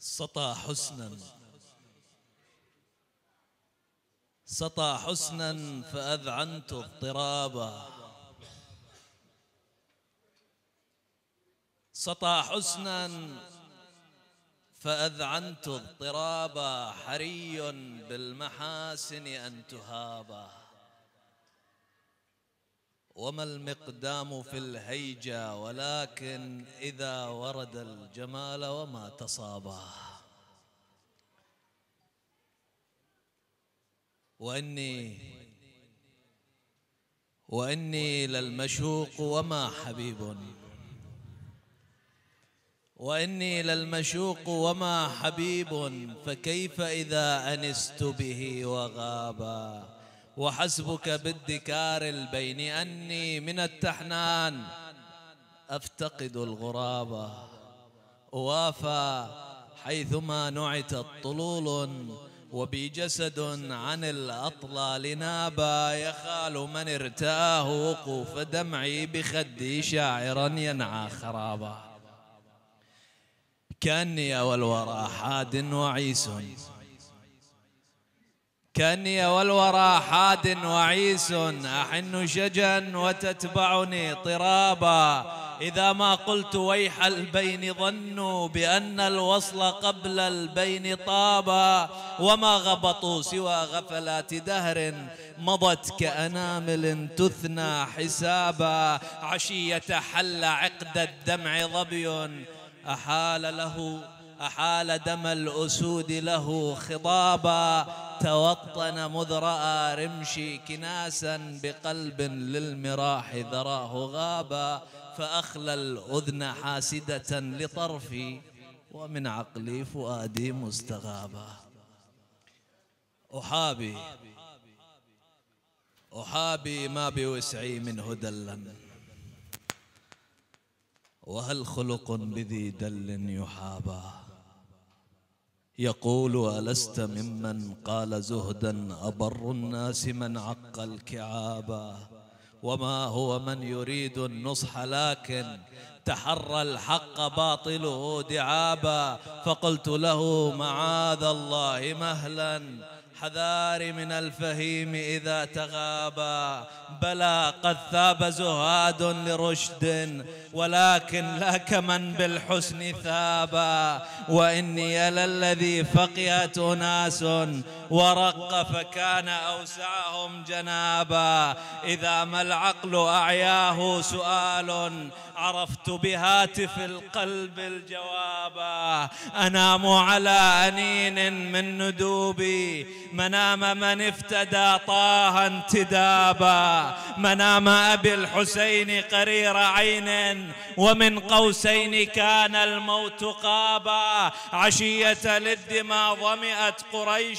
سطى حسنا سطى حسنا فأذعنت اضطرابا سطى حسنا فأذعنت اضطرابا حري بالمحاسن أن تهابا وما المقدام في الهيجة ولكن إذا ورد الجمال وما تصابا وإني وإني للمشوق وما حبيب وإني للمشوق وما حبيب فكيف إذا أنست به وغابا وحسبك بالدكار البين أني من التحنان أفتقد الغرابة وافى حيثما نعتت طلول وبي جسد عن الأطلال نابا يخال من ارتاه وقوف دمعي بخدي شاعرا ينعى خرابا كأني والورى حاد وعيس كأني والورى حاد وعيس أحن شجا وتتبعني طرابا إذا ما قلت ويح البين ظنوا بأن الوصل قبل البين طابا وما غبطوا سوى غفلات دهر مضت كأنامل تثنى حسابا عشية حل عقد الدمع ظبي أحال له أحال دم الأسود له خضابا توطن مذ رأى رمشي كناسا بقلب للمراح ذراه غابا فأخلى الأذن حاسدة لطرفي ومن عقلي فؤادي مستغابا أحابي أحابي ما بوسعي من لن وهل خلق بذي دل يحابا يقول ألست ممن قال زهدا أبر الناس من عق الكعابا وما هو من يريد النصح لكن تحرى الحق باطله دعابا فقلت له معاذ الله مهلا حذار من الفهيم إذا تغابا بلى قد ثاب زهاد لرشد ولكن لا كمن بالحسن ثابا وإني للذي فقيت أناس ورق فكان أوسعهم جنابا إذا ما العقل أعياه سؤال عرفت بهاتف القلب الجوابا أنام على أنين من ندوبي منام من افتدى طه انتدابا منام أبي الحسين قرير عين ومن قوسين كان الموت قابا عشية للدماء ظمئت قريش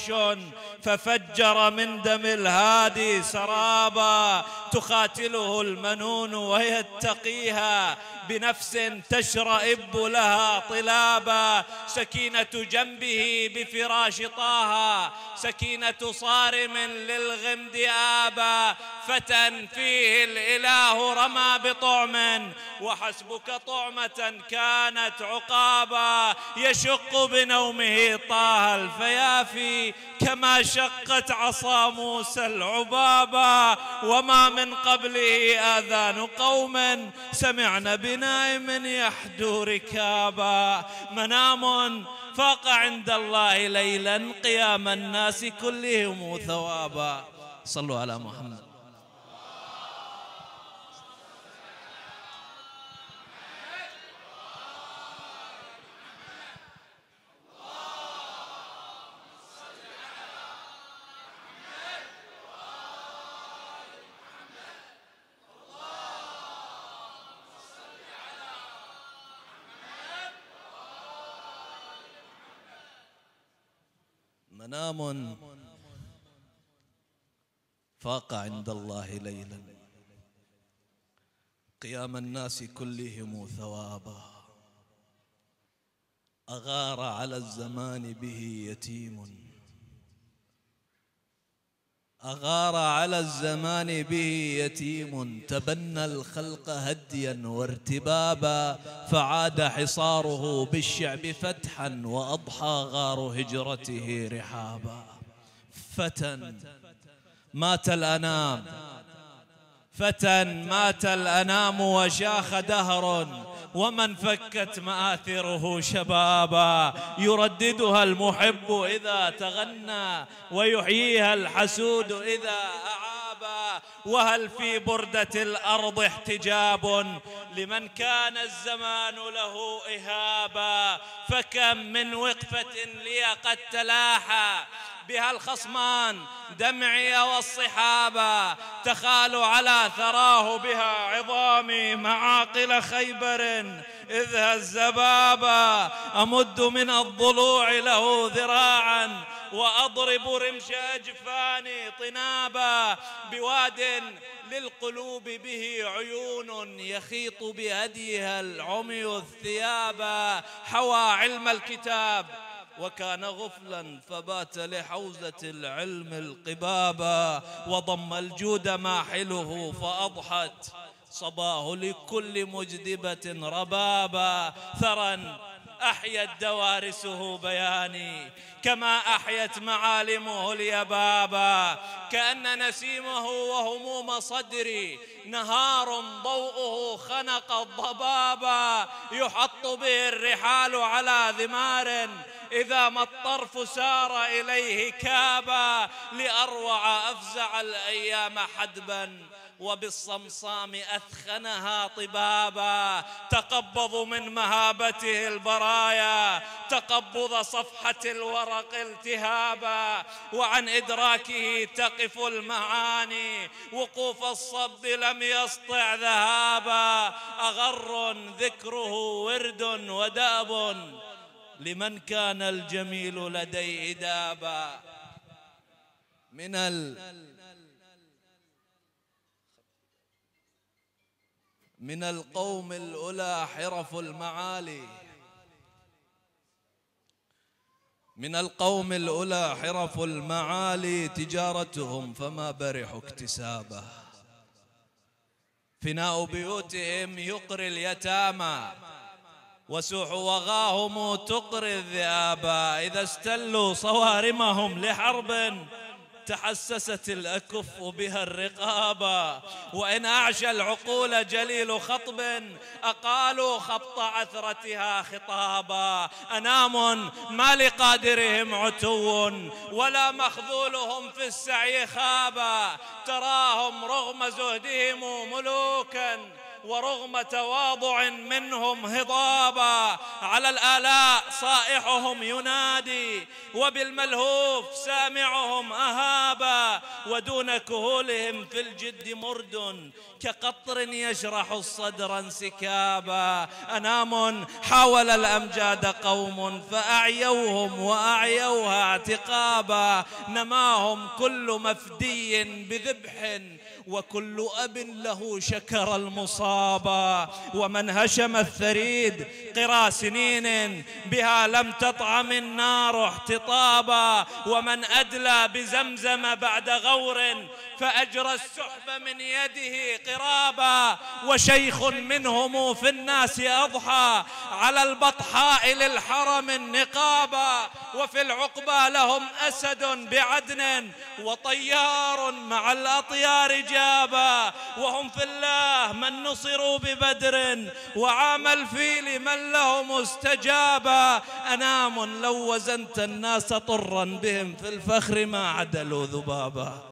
ففجر من دم الهادي سرابا تخاتله المنون ويتقيها بن نفس تشرئب لها طلابا سكينة جنبه بفراش طه سكينة صارم للغمد آبا فتى فيه الإله رمى بطعم وحسبك طعمة كانت عقابا يشق بنومه طه الفيافي كما شقت عصا موسى العبابا وما من قبله آذان قوم سمعن بنا نائم يحدو ركابا منام فاق عند الله ليلا قيام الناس كلهم ثوابا صلوا على محمد منام فاق عند الله ليلا قيام الناس كلهم ثوابا أغار على الزمان به يتيم أغار على الزمان به يتيم تبنى الخلق هديا وارتبابا فعاد حصاره بالشعب فتحا وأضحى غار هجرته رحابا فتى مات الأنام فتى مات الأنام وشاخ دهر ومن فكت مآثره شبابا يرددها المحب إذا تغنى ويحييها الحسود إذا أعابا وهل في بردة الأرض احتجاب لمن كان الزمان له إهابا فكم من وقفة لي قد تلاحى بها الخصمان دمعي والصحابة تخال على ثراه بها عظامي معاقل خيبر إذ الزبابة أمد من الضلوع له ذراعا وأضرب رمش أجفاني طنابا بواد للقلوب به عيون يخيط بهديها العمي الثيابا حوى علم الكتاب وكان غفلا فبات لحوزة العلم القبابا وضم الجود ماحله فأضحت صباه لكل مجدبة ربابا ثرا أحيت دوارسه بياني كما أحيت معالمه اليبابا كأن نسيمه وهموم صدري نهار ضوءه خنق الضبابا يحط به الرحال على ذمار إذا ما الطرف سار إليه كابا لأروع أفزع الأيام حدبا وبالصمصام أثخنها طبابا تقبض من مهابته البرايا تقبض صفحة الورق التهابا وعن إدراكه تقف المعاني وقوف الصد لم يسطع ذهابا أغر ذكره ورد ودأب لمن كان الجميل لديه دابا من ال من القوم الأولى حرف المعالي من القوم الأولى حرف المعالي تجارتهم فما برحوا اكتسابه فناء بيوتهم يقري اليتامى وسوح وغاهم تقري الذئابا إذا استلوا صوارمهم لحرب تحسست الأكف بها الرقابة وإن أعشى العقول جليل خطب أقالوا خبط عثرتها خطابا أنام ما لقادرهم عتو ولا مخذولهم في السعي خابا تراهم رغم زهدهم ملوكا ورغم تواضع منهم هضابا على الآلاء صائحهم ينادي وبالملهوف سامعهم أهابا ودون كهولهم في الجد مرد كقطر يجرح الصدر انسكابا أنام حاول الأمجاد قوم فأعيوهم وأعيوها اعتقابا نماهم كل مفدي بذبح وكل أب له شكر المصابا ومن هشم الثريد قرى سنين بها لم تطعم النار احتطابا رطابا ومن أدلى بزمزم بعد غور فأجرى السحب من يده قرابا وشيخ منهم في الناس أضحى على البطحاء للحرم النقابا وفي العقبى لهم أسد بعدن وطيار مع الأطيار جابا وهم في الله من نصروا ببدر وعام الفيل من لهم استجابا أنام لو وزنت الناس الناس طرا بهم في الفخر ما عدلوا ذبابا